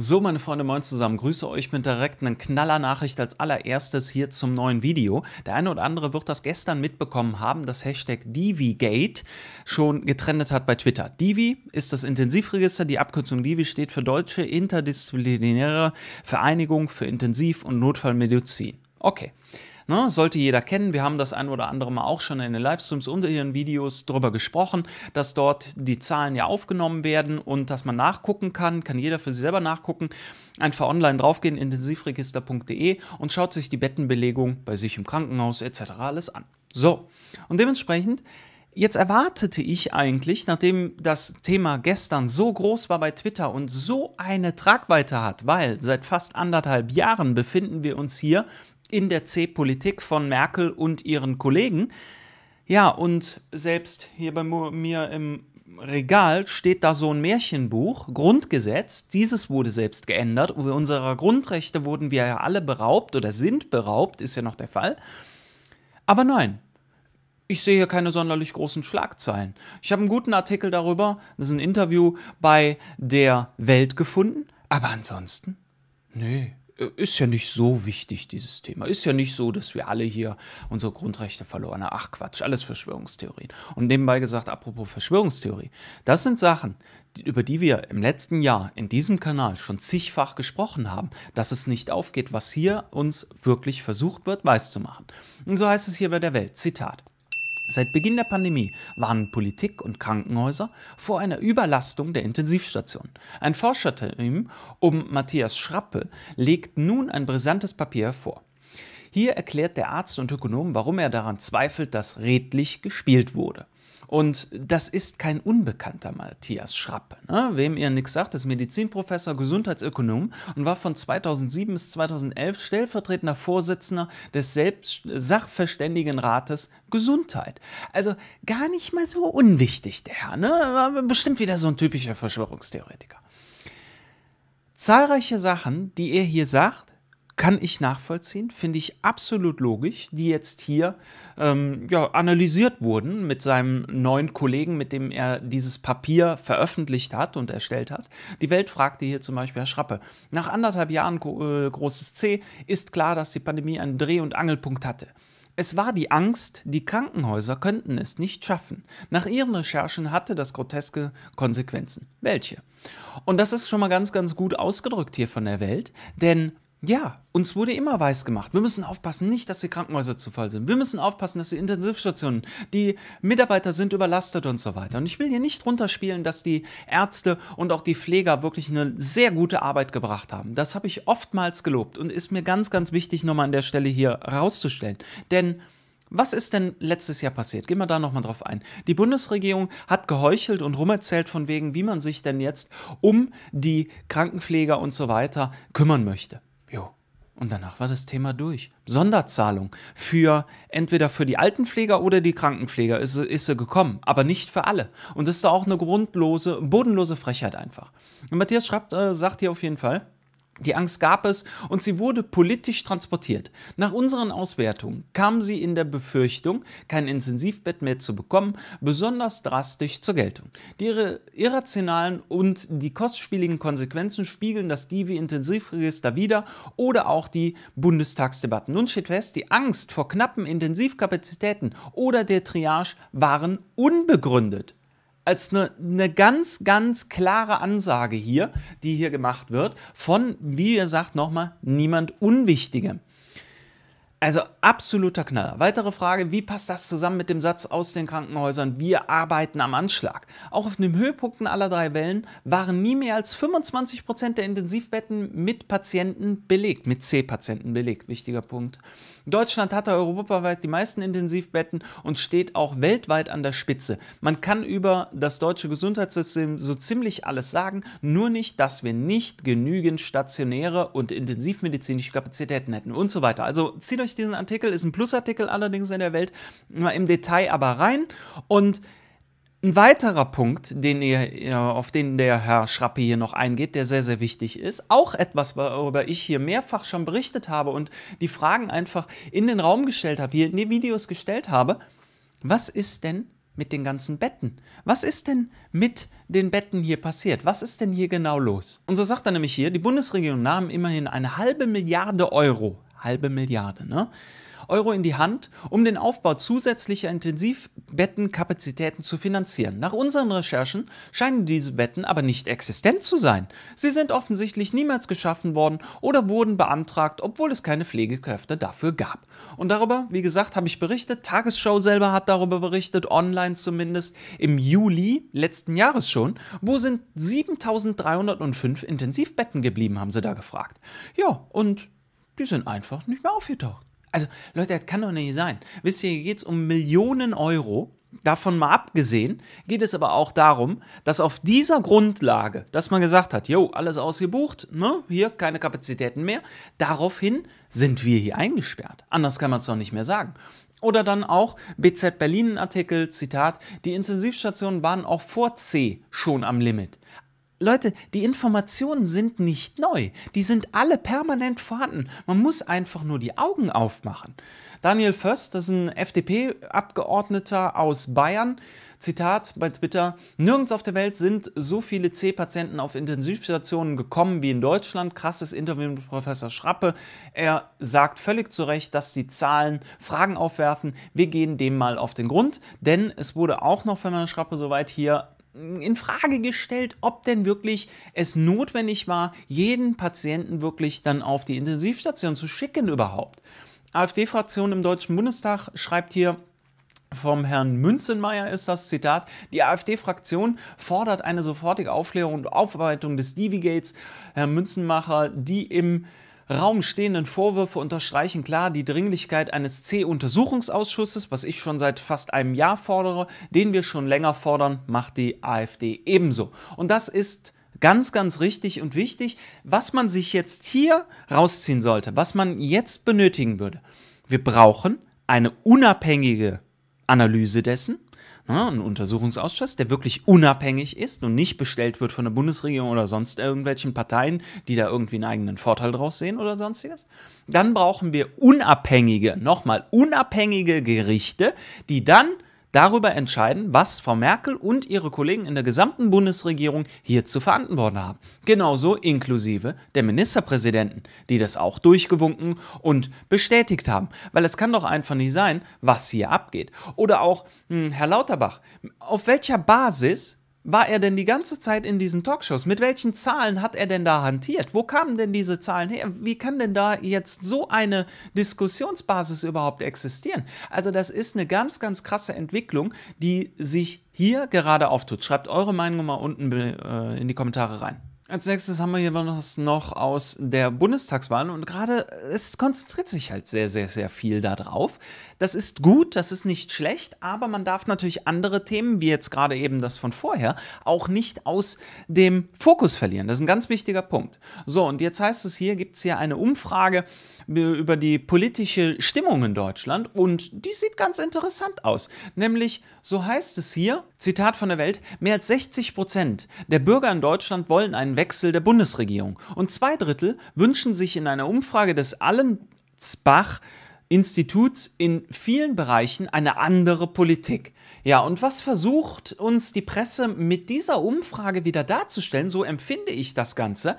So, meine Freunde, moin zusammen. Grüße euch mit direkt einer Knallernachricht als allererstes hier zum neuen Video. Der eine oder andere wird das gestern mitbekommen haben, dass Hashtag DiviGate schon getrennt hat bei Twitter. Divi ist das Intensivregister. Die Abkürzung Divi steht für Deutsche Interdisziplinäre Vereinigung für Intensiv- und Notfallmedizin. Okay. Ne? Sollte jeder kennen. Wir haben das ein oder andere Mal auch schon in den Livestreams und in den Videos darüber gesprochen, dass dort die Zahlen ja aufgenommen werden und dass man nachgucken kann. Kann jeder für sich selber nachgucken. Einfach online draufgehen, intensivregister.de und schaut sich die Bettenbelegung bei sich im Krankenhaus etc. alles an. So, und dementsprechend Jetzt erwartete ich eigentlich, nachdem das Thema gestern so groß war bei Twitter und so eine Tragweite hat, weil seit fast anderthalb Jahren befinden wir uns hier in der C-Politik von Merkel und ihren Kollegen. Ja, und selbst hier bei mir im Regal steht da so ein Märchenbuch, Grundgesetz. Dieses wurde selbst geändert. Und unserer Grundrechte wurden wir ja alle beraubt oder sind beraubt, ist ja noch der Fall. Aber nein, ich sehe hier keine sonderlich großen Schlagzeilen. Ich habe einen guten Artikel darüber, das ist ein Interview bei der Welt gefunden. Aber ansonsten, nö. Äh, ist ja nicht so wichtig, dieses Thema. Ist ja nicht so, dass wir alle hier unsere Grundrechte verloren haben. Ach Quatsch, alles Verschwörungstheorien. Und nebenbei gesagt, apropos Verschwörungstheorie, das sind Sachen, über die wir im letzten Jahr in diesem Kanal schon zigfach gesprochen haben, dass es nicht aufgeht, was hier uns wirklich versucht wird, weiß zu machen. Und so heißt es hier bei der Welt. Zitat. Seit Beginn der Pandemie warnen Politik und Krankenhäuser vor einer Überlastung der Intensivstationen. Ein Forscherteam um Matthias Schrappe legt nun ein brisantes Papier vor. Hier erklärt der Arzt und Ökonom, warum er daran zweifelt, dass redlich gespielt wurde. Und das ist kein unbekannter Matthias Schrapp. Ne? Wem ihr nichts sagt, ist Medizinprofessor, Gesundheitsökonom und war von 2007 bis 2011 stellvertretender Vorsitzender des Selbst Sachverständigenrates Gesundheit. Also gar nicht mal so unwichtig, der Herr. Ne? War bestimmt wieder so ein typischer Verschwörungstheoretiker. Zahlreiche Sachen, die er hier sagt, kann ich nachvollziehen, finde ich absolut logisch, die jetzt hier ähm, ja, analysiert wurden mit seinem neuen Kollegen, mit dem er dieses Papier veröffentlicht hat und erstellt hat. Die Welt fragte hier zum Beispiel Herr Schrappe, nach anderthalb Jahren äh, großes C ist klar, dass die Pandemie einen Dreh- und Angelpunkt hatte. Es war die Angst, die Krankenhäuser könnten es nicht schaffen. Nach ihren Recherchen hatte das groteske Konsequenzen. Welche? Und das ist schon mal ganz, ganz gut ausgedrückt hier von der Welt, denn ja, uns wurde immer weiß gemacht. Wir müssen aufpassen, nicht, dass die Krankenhäuser zu voll sind. Wir müssen aufpassen, dass die Intensivstationen, die Mitarbeiter sind überlastet und so weiter. Und ich will hier nicht runterspielen, dass die Ärzte und auch die Pfleger wirklich eine sehr gute Arbeit gebracht haben. Das habe ich oftmals gelobt und ist mir ganz, ganz wichtig, nochmal an der Stelle hier rauszustellen. Denn was ist denn letztes Jahr passiert? Gehen wir da nochmal drauf ein. Die Bundesregierung hat geheuchelt und rumerzählt von wegen, wie man sich denn jetzt um die Krankenpfleger und so weiter kümmern möchte. Und danach war das Thema durch. Sonderzahlung für entweder für die Altenpfleger oder die Krankenpfleger ist, ist sie gekommen, aber nicht für alle. Und das ist auch eine grundlose, bodenlose Frechheit einfach. Und Matthias schreibt, äh, sagt hier auf jeden Fall, die Angst gab es und sie wurde politisch transportiert. Nach unseren Auswertungen kam sie in der Befürchtung, kein Intensivbett mehr zu bekommen, besonders drastisch zur Geltung. Die irrationalen und die kostspieligen Konsequenzen spiegeln das Divi-Intensivregister wieder oder auch die Bundestagsdebatten. Nun steht fest, die Angst vor knappen Intensivkapazitäten oder der Triage waren unbegründet als eine, eine ganz, ganz klare Ansage hier, die hier gemacht wird, von, wie ihr sagt, nochmal, niemand Unwichtigem. Also absoluter Knaller. Weitere Frage, wie passt das zusammen mit dem Satz aus den Krankenhäusern, wir arbeiten am Anschlag? Auch auf den Höhepunkten aller drei Wellen waren nie mehr als 25 Prozent der Intensivbetten mit Patienten belegt, mit C-Patienten belegt, wichtiger Punkt. Deutschland hatte europaweit die meisten Intensivbetten und steht auch weltweit an der Spitze. Man kann über das deutsche Gesundheitssystem so ziemlich alles sagen, nur nicht, dass wir nicht genügend stationäre und intensivmedizinische Kapazitäten hätten und so weiter. Also zieht euch diesen Artikel, ist ein Plusartikel allerdings in der Welt, mal im Detail aber rein und ein weiterer Punkt, den ihr, auf den der Herr Schrappe hier noch eingeht, der sehr, sehr wichtig ist, auch etwas, worüber ich hier mehrfach schon berichtet habe und die Fragen einfach in den Raum gestellt habe, hier in die Videos gestellt habe, was ist denn mit den ganzen Betten? Was ist denn mit den Betten hier passiert? Was ist denn hier genau los? Und so sagt er nämlich hier, die Bundesregierung nahm immerhin eine halbe Milliarde Euro, halbe Milliarde, ne? Euro in die Hand, um den Aufbau zusätzlicher Intensivbettenkapazitäten zu finanzieren. Nach unseren Recherchen scheinen diese Betten aber nicht existent zu sein. Sie sind offensichtlich niemals geschaffen worden oder wurden beantragt, obwohl es keine Pflegekräfte dafür gab. Und darüber, wie gesagt, habe ich berichtet. Tagesschau selber hat darüber berichtet, online zumindest, im Juli letzten Jahres schon. Wo sind 7305 Intensivbetten geblieben, haben sie da gefragt. Ja, und die sind einfach nicht mehr aufgetaucht. Also Leute, das kann doch nicht sein. Wisst ihr, hier geht es um Millionen Euro. Davon mal abgesehen geht es aber auch darum, dass auf dieser Grundlage, dass man gesagt hat, jo, alles ausgebucht, ne, hier keine Kapazitäten mehr, daraufhin sind wir hier eingesperrt. Anders kann man es doch nicht mehr sagen. Oder dann auch BZ Berlin Artikel, Zitat, die Intensivstationen waren auch vor C schon am Limit. Leute, die Informationen sind nicht neu. Die sind alle permanent vorhanden. Man muss einfach nur die Augen aufmachen. Daniel Föst, das ist ein FDP-Abgeordneter aus Bayern, Zitat bei Twitter, nirgends auf der Welt sind so viele C-Patienten auf Intensivstationen gekommen wie in Deutschland. Krasses Interview mit Professor Schrappe. Er sagt völlig zu Recht, dass die Zahlen Fragen aufwerfen. Wir gehen dem mal auf den Grund, denn es wurde auch noch von Herrn Schrappe soweit hier in Frage gestellt, ob denn wirklich es notwendig war, jeden Patienten wirklich dann auf die Intensivstation zu schicken überhaupt. AfD-Fraktion im Deutschen Bundestag schreibt hier, vom Herrn Münzenmeier ist das Zitat. Die AfD-Fraktion fordert eine sofortige Aufklärung und Aufarbeitung des Divigates. Herr Münzenmacher, die im Raum stehenden Vorwürfe unterstreichen klar die Dringlichkeit eines C-Untersuchungsausschusses, was ich schon seit fast einem Jahr fordere, den wir schon länger fordern, macht die AfD ebenso. Und das ist ganz, ganz richtig und wichtig, was man sich jetzt hier rausziehen sollte, was man jetzt benötigen würde. Wir brauchen eine unabhängige Analyse dessen, ne, Untersuchungsausschuss, der wirklich unabhängig ist und nicht bestellt wird von der Bundesregierung oder sonst irgendwelchen Parteien, die da irgendwie einen eigenen Vorteil draus sehen oder sonstiges. Dann brauchen wir unabhängige, nochmal unabhängige Gerichte, die dann darüber entscheiden, was Frau Merkel und ihre Kollegen in der gesamten Bundesregierung hier zu verantworten haben. Genauso inklusive der Ministerpräsidenten, die das auch durchgewunken und bestätigt haben. Weil es kann doch einfach nicht sein, was hier abgeht. Oder auch mh, hm, Herr Lauterbach, auf welcher Basis war er denn die ganze Zeit in diesen Talkshows? Mit welchen Zahlen hat er denn da hantiert? Wo kamen denn diese Zahlen her? Wie kann denn da jetzt so eine Diskussionsbasis überhaupt existieren? Also das ist eine ganz, ganz krasse Entwicklung, die sich hier gerade auftut. Schreibt eure Meinung mal unten äh, in die Kommentare rein. Als nächstes haben wir hier was noch aus der Bundestagswahl und gerade es konzentriert sich halt sehr, sehr, sehr viel darauf, das ist gut, das ist nicht schlecht, aber man darf natürlich andere Themen, wie jetzt gerade eben das von vorher, auch nicht aus dem Fokus verlieren. Das ist ein ganz wichtiger Punkt. So, und jetzt heißt es hier, gibt es hier eine Umfrage über die politische Stimmung in Deutschland und die sieht ganz interessant aus. Nämlich, so heißt es hier, Zitat von der Welt, mehr als 60 Prozent der Bürger in Deutschland wollen einen Wechsel der Bundesregierung und zwei Drittel wünschen sich in einer Umfrage des Allensbach Instituts in vielen Bereichen eine andere Politik. Ja, und was versucht uns die Presse mit dieser Umfrage wieder darzustellen, so empfinde ich das Ganze,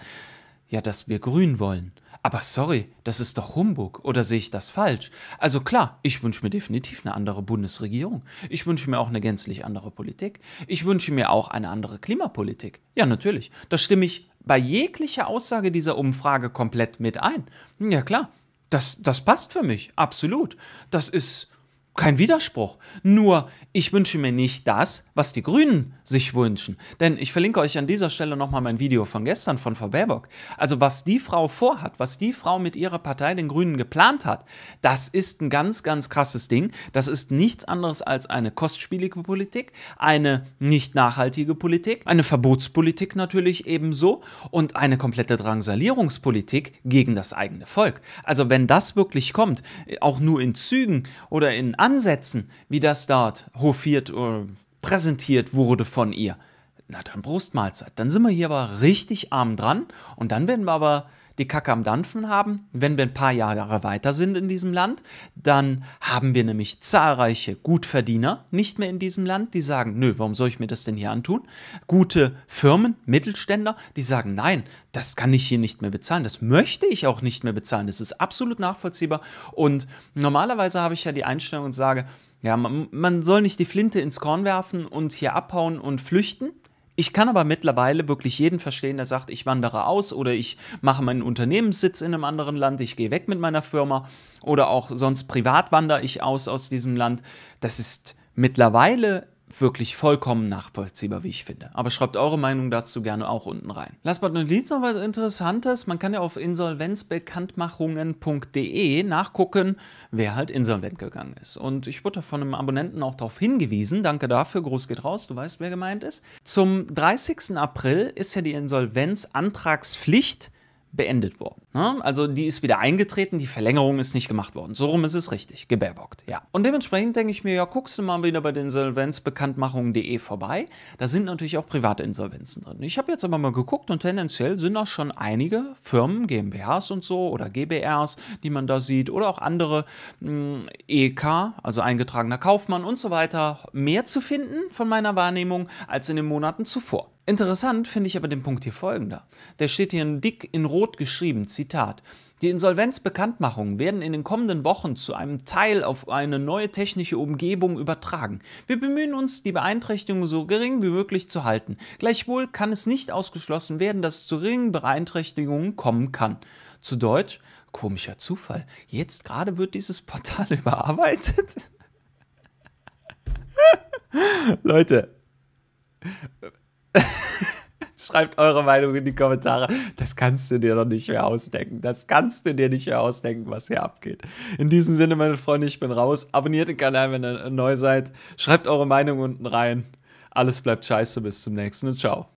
ja, dass wir grün wollen. Aber sorry, das ist doch Humbug, oder sehe ich das falsch? Also klar, ich wünsche mir definitiv eine andere Bundesregierung. Ich wünsche mir auch eine gänzlich andere Politik. Ich wünsche mir auch eine andere Klimapolitik. Ja, natürlich. Da stimme ich bei jeglicher Aussage dieser Umfrage komplett mit ein. Ja klar, das, das passt für mich, absolut. Das ist kein Widerspruch. Nur, ich wünsche mir nicht das, was die Grünen sich wünschen. Denn ich verlinke euch an dieser Stelle nochmal mein Video von gestern von Frau Baerbock. Also, was die Frau vorhat, was die Frau mit ihrer Partei, den Grünen, geplant hat, das ist ein ganz, ganz krasses Ding. Das ist nichts anderes als eine kostspielige Politik, eine nicht nachhaltige Politik, eine Verbotspolitik natürlich ebenso und eine komplette Drangsalierungspolitik gegen das eigene Volk. Also, wenn das wirklich kommt, auch nur in Zügen oder in anderen Ansätzen, wie das dort hofiert oder äh, präsentiert wurde von ihr, na dann Brustmahlzeit. Dann sind wir hier aber richtig arm dran und dann werden wir aber die Kacke am Dampfen haben. Wenn wir ein paar Jahre weiter sind in diesem Land, dann haben wir nämlich zahlreiche Gutverdiener nicht mehr in diesem Land, die sagen, nö, warum soll ich mir das denn hier antun? Gute Firmen, Mittelständler, die sagen, nein, das kann ich hier nicht mehr bezahlen, das möchte ich auch nicht mehr bezahlen, das ist absolut nachvollziehbar. Und normalerweise habe ich ja die Einstellung und sage, ja, man, man soll nicht die Flinte ins Korn werfen und hier abhauen und flüchten, ich kann aber mittlerweile wirklich jeden verstehen, der sagt, ich wandere aus oder ich mache meinen Unternehmenssitz in einem anderen Land, ich gehe weg mit meiner Firma oder auch sonst privat wandere ich aus aus diesem Land. Das ist mittlerweile wirklich vollkommen nachvollziehbar, wie ich finde. Aber schreibt eure Meinung dazu gerne auch unten rein. Last but not least noch was Interessantes. Man kann ja auf insolvenzbekanntmachungen.de nachgucken, wer halt insolvent gegangen ist. Und ich wurde von einem Abonnenten auch darauf hingewiesen. Danke dafür. Gruß geht raus. Du weißt, wer gemeint ist. Zum 30. April ist ja die Insolvenzantragspflicht beendet worden. Ne? Also die ist wieder eingetreten, die Verlängerung ist nicht gemacht worden. So rum ist es richtig, gebärbockt, ja. Und dementsprechend denke ich mir, ja, guckst du mal wieder bei den Insolvenzbekanntmachungen.de vorbei. Da sind natürlich auch private Insolvenzen drin. Ich habe jetzt aber mal geguckt und tendenziell sind da schon einige Firmen, GmbHs und so oder GBRs, die man da sieht oder auch andere mh, hm, EK, also eingetragener Kaufmann und so weiter, mehr zu finden von meiner Wahrnehmung als in den Monaten zuvor. Interessant finde ich aber den Punkt hier folgender. Der steht hier in dick in rot geschrieben, Zitat. Die Insolvenzbekanntmachungen werden in den kommenden Wochen zu einem Teil auf eine neue technische Umgebung übertragen. Wir bemühen uns, die Beeinträchtigungen so gering wie möglich zu halten. Gleichwohl kann es nicht ausgeschlossen werden, dass es zu geringen Beeinträchtigungen kommen kann. Zu Deutsch, komischer Zufall. Jetzt gerade wird dieses Portal überarbeitet. Leute, Schreibt eure Meinung in die Kommentare. Das kannst du dir doch nicht mehr ausdenken. Das kannst du dir nicht mehr ausdenken, was hier abgeht. In diesem Sinne, meine Freunde, ich bin raus. Abonniert den Kanal, wenn ihr neu seid. Schreibt eure Meinung unten rein. Alles bleibt scheiße. Bis zum nächsten und ciao.